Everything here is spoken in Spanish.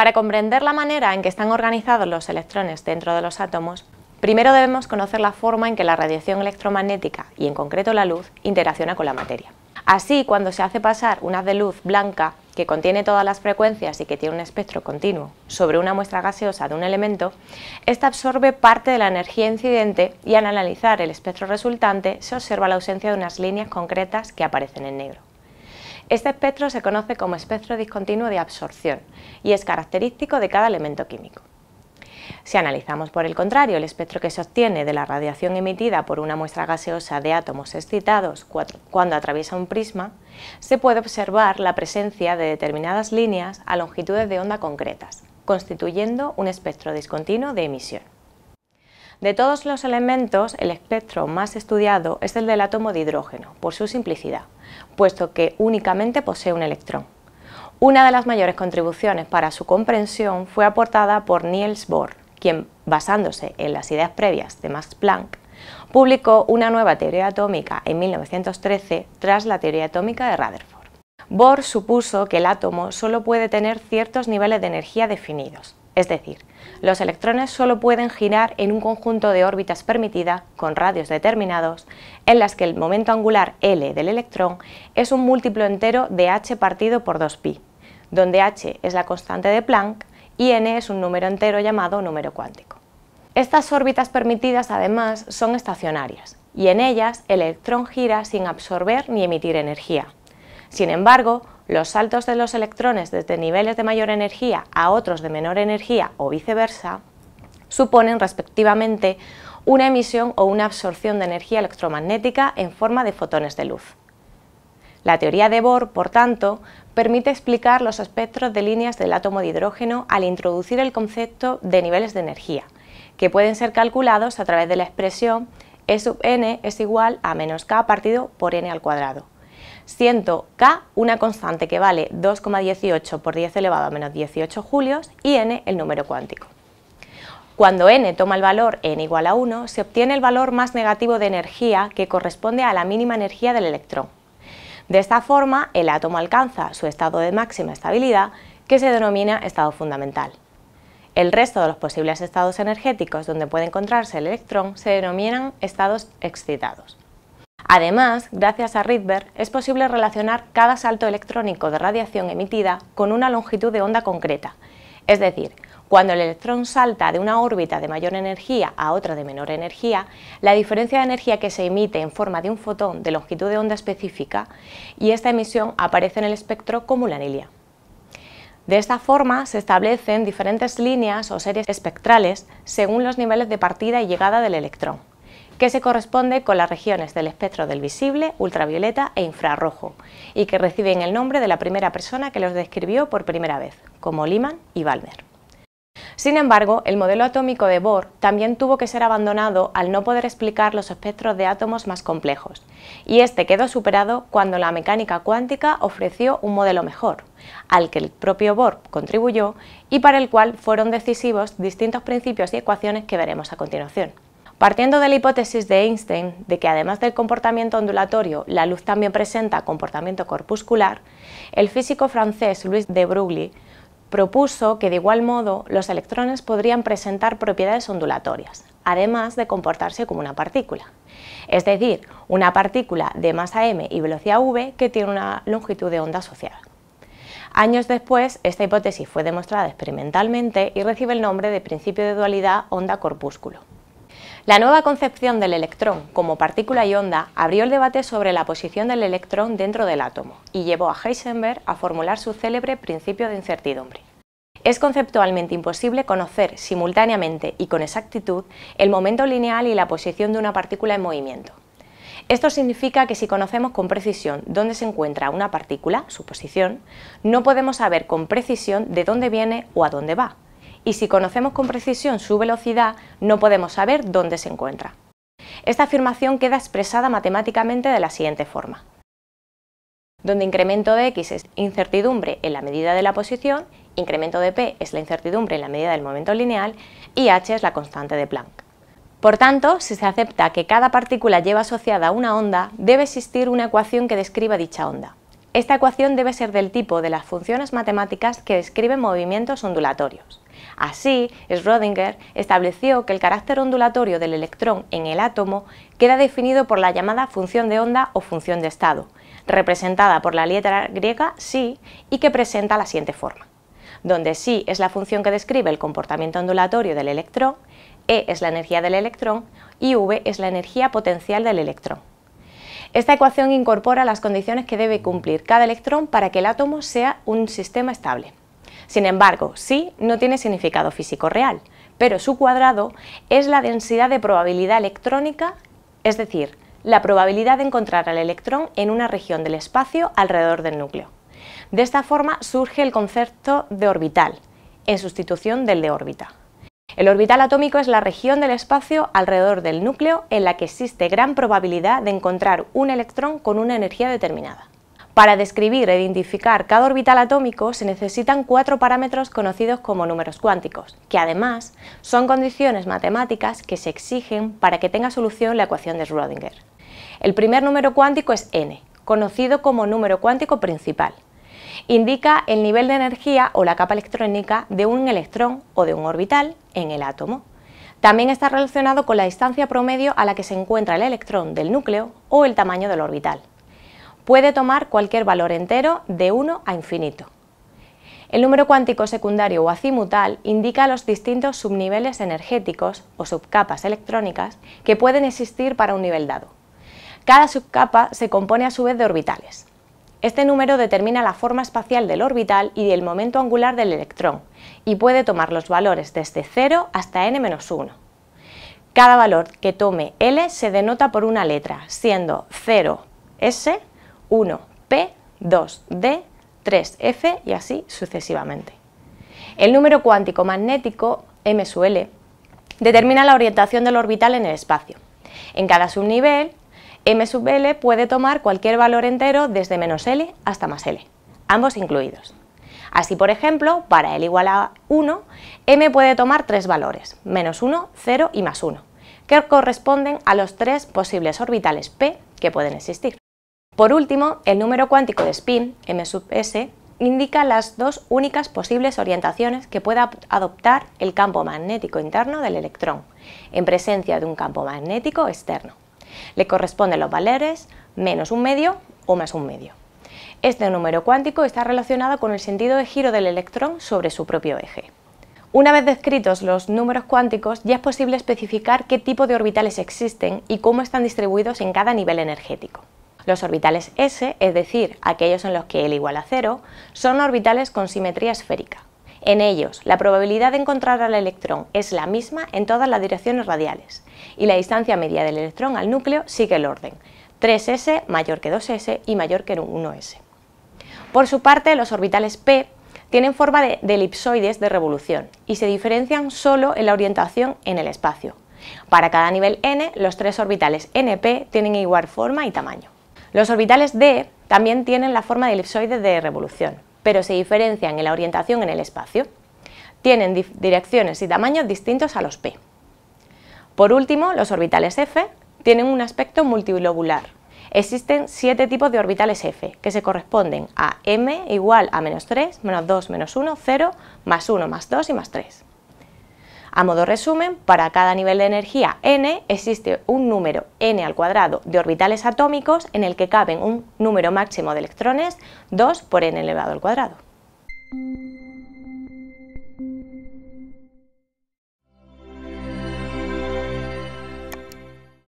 Para comprender la manera en que están organizados los electrones dentro de los átomos, primero debemos conocer la forma en que la radiación electromagnética, y en concreto la luz, interacciona con la materia. Así, cuando se hace pasar una de luz blanca, que contiene todas las frecuencias y que tiene un espectro continuo, sobre una muestra gaseosa de un elemento, ésta absorbe parte de la energía incidente y al analizar el espectro resultante se observa la ausencia de unas líneas concretas que aparecen en negro. Este espectro se conoce como espectro discontinuo de absorción y es característico de cada elemento químico. Si analizamos por el contrario el espectro que se obtiene de la radiación emitida por una muestra gaseosa de átomos excitados cuando atraviesa un prisma, se puede observar la presencia de determinadas líneas a longitudes de onda concretas, constituyendo un espectro discontinuo de emisión. De todos los elementos, el espectro más estudiado es el del átomo de hidrógeno, por su simplicidad, puesto que únicamente posee un electrón. Una de las mayores contribuciones para su comprensión fue aportada por Niels Bohr, quien, basándose en las ideas previas de Max Planck, publicó una nueva teoría atómica en 1913 tras la teoría atómica de Rutherford. Bohr supuso que el átomo solo puede tener ciertos niveles de energía definidos, es decir, los electrones solo pueden girar en un conjunto de órbitas permitida, con radios determinados, en las que el momento angular L del electrón es un múltiplo entero de h partido por 2pi, donde h es la constante de Planck y n es un número entero llamado número cuántico. Estas órbitas permitidas además son estacionarias y en ellas el electrón gira sin absorber ni emitir energía, sin embargo, los saltos de los electrones desde niveles de mayor energía a otros de menor energía o viceversa suponen respectivamente una emisión o una absorción de energía electromagnética en forma de fotones de luz. La teoría de Bohr, por tanto, permite explicar los espectros de líneas del átomo de hidrógeno al introducir el concepto de niveles de energía, que pueden ser calculados a través de la expresión E sub n es igual a menos k partido por n al cuadrado, siendo K una constante que vale 2,18 por 10 elevado a menos 18 julios y n el número cuántico. Cuando n toma el valor n igual a 1, se obtiene el valor más negativo de energía que corresponde a la mínima energía del electrón. De esta forma, el átomo alcanza su estado de máxima estabilidad, que se denomina estado fundamental. El resto de los posibles estados energéticos donde puede encontrarse el electrón se denominan estados excitados. Además, gracias a Rydberg, es posible relacionar cada salto electrónico de radiación emitida con una longitud de onda concreta, es decir, cuando el electrón salta de una órbita de mayor energía a otra de menor energía, la diferencia de energía que se emite en forma de un fotón de longitud de onda específica y esta emisión aparece en el espectro como una anilia. De esta forma se establecen diferentes líneas o series espectrales según los niveles de partida y llegada del electrón que se corresponde con las regiones del espectro del visible, ultravioleta e infrarrojo, y que reciben el nombre de la primera persona que los describió por primera vez, como Lyman y Balmer. Sin embargo, el modelo atómico de Bohr también tuvo que ser abandonado al no poder explicar los espectros de átomos más complejos, y este quedó superado cuando la mecánica cuántica ofreció un modelo mejor, al que el propio Bohr contribuyó y para el cual fueron decisivos distintos principios y ecuaciones que veremos a continuación. Partiendo de la hipótesis de Einstein de que además del comportamiento ondulatorio, la luz también presenta comportamiento corpuscular, el físico francés Louis de Broglie propuso que de igual modo los electrones podrían presentar propiedades ondulatorias, además de comportarse como una partícula, es decir, una partícula de masa m y velocidad v que tiene una longitud de onda asociada. Años después, esta hipótesis fue demostrada experimentalmente y recibe el nombre de principio de dualidad onda-corpúsculo. La nueva concepción del electrón como partícula y onda abrió el debate sobre la posición del electrón dentro del átomo y llevó a Heisenberg a formular su célebre principio de incertidumbre. Es conceptualmente imposible conocer simultáneamente y con exactitud el momento lineal y la posición de una partícula en movimiento. Esto significa que si conocemos con precisión dónde se encuentra una partícula, su posición, no podemos saber con precisión de dónde viene o a dónde va, y si conocemos con precisión su velocidad, no podemos saber dónde se encuentra. Esta afirmación queda expresada matemáticamente de la siguiente forma, donde incremento de x es incertidumbre en la medida de la posición, incremento de p es la incertidumbre en la medida del momento lineal y h es la constante de Planck. Por tanto, si se acepta que cada partícula lleva asociada una onda, debe existir una ecuación que describa dicha onda. Esta ecuación debe ser del tipo de las funciones matemáticas que describen movimientos ondulatorios. Así, Schrödinger estableció que el carácter ondulatorio del electrón en el átomo queda definido por la llamada función de onda o función de estado, representada por la letra griega psi y que presenta la siguiente forma, donde psi es la función que describe el comportamiento ondulatorio del electrón, E es la energía del electrón y V es la energía potencial del electrón. Esta ecuación incorpora las condiciones que debe cumplir cada electrón para que el átomo sea un sistema estable. Sin embargo, sí no tiene significado físico real, pero su cuadrado es la densidad de probabilidad electrónica, es decir, la probabilidad de encontrar al electrón en una región del espacio alrededor del núcleo. De esta forma surge el concepto de orbital, en sustitución del de órbita. El orbital atómico es la región del espacio alrededor del núcleo en la que existe gran probabilidad de encontrar un electrón con una energía determinada. Para describir e identificar cada orbital atómico se necesitan cuatro parámetros conocidos como números cuánticos, que además son condiciones matemáticas que se exigen para que tenga solución la ecuación de Schrödinger. El primer número cuántico es n, conocido como número cuántico principal, indica el nivel de energía o la capa electrónica de un electrón o de un orbital en el átomo. También está relacionado con la distancia promedio a la que se encuentra el electrón del núcleo o el tamaño del orbital. Puede tomar cualquier valor entero de 1 a infinito. El número cuántico secundario o azimutal indica los distintos subniveles energéticos o subcapas electrónicas que pueden existir para un nivel dado. Cada subcapa se compone a su vez de orbitales. Este número determina la forma espacial del orbital y el momento angular del electrón, y puede tomar los valores desde 0 hasta n-1. Cada valor que tome L se denota por una letra, siendo 0 S, 1 P, 2 D, 3 F y así sucesivamente. El número cuántico magnético, M L, determina la orientación del orbital en el espacio. En cada subnivel M sub L puede tomar cualquier valor entero desde menos L hasta más L, ambos incluidos. Así, por ejemplo, para L igual a 1, M puede tomar tres valores, menos 1, 0 y más 1, que corresponden a los tres posibles orbitales P que pueden existir. Por último, el número cuántico de spin, M sub S, indica las dos únicas posibles orientaciones que pueda adoptar el campo magnético interno del electrón, en presencia de un campo magnético externo. Le corresponden los valores menos un medio o más un medio. Este número cuántico está relacionado con el sentido de giro del electrón sobre su propio eje. Una vez descritos los números cuánticos, ya es posible especificar qué tipo de orbitales existen y cómo están distribuidos en cada nivel energético. Los orbitales S, es decir, aquellos en los que L igual a cero, son orbitales con simetría esférica, en ellos, la probabilidad de encontrar al electrón es la misma en todas las direcciones radiales y la distancia media del electrón al núcleo sigue el orden 3s mayor que 2s y mayor que 1s. Por su parte, los orbitales p tienen forma de, elipsoides de revolución y se diferencian solo en la orientación en el espacio. Para cada nivel n, los tres orbitales np tienen igual forma y tamaño. Los orbitales d también tienen la forma de elipsoides de revolución, pero se diferencian en la orientación en el espacio. Tienen direcciones y tamaños distintos a los P. Por último, los orbitales F tienen un aspecto multilobular. Existen siete tipos de orbitales F, que se corresponden a m igual a menos 3, menos 2, menos 1, 0, más 1, más 2 y más 3. A modo resumen, para cada nivel de energía n existe un número n al cuadrado de orbitales atómicos en el que caben un número máximo de electrones, 2 por n elevado al cuadrado.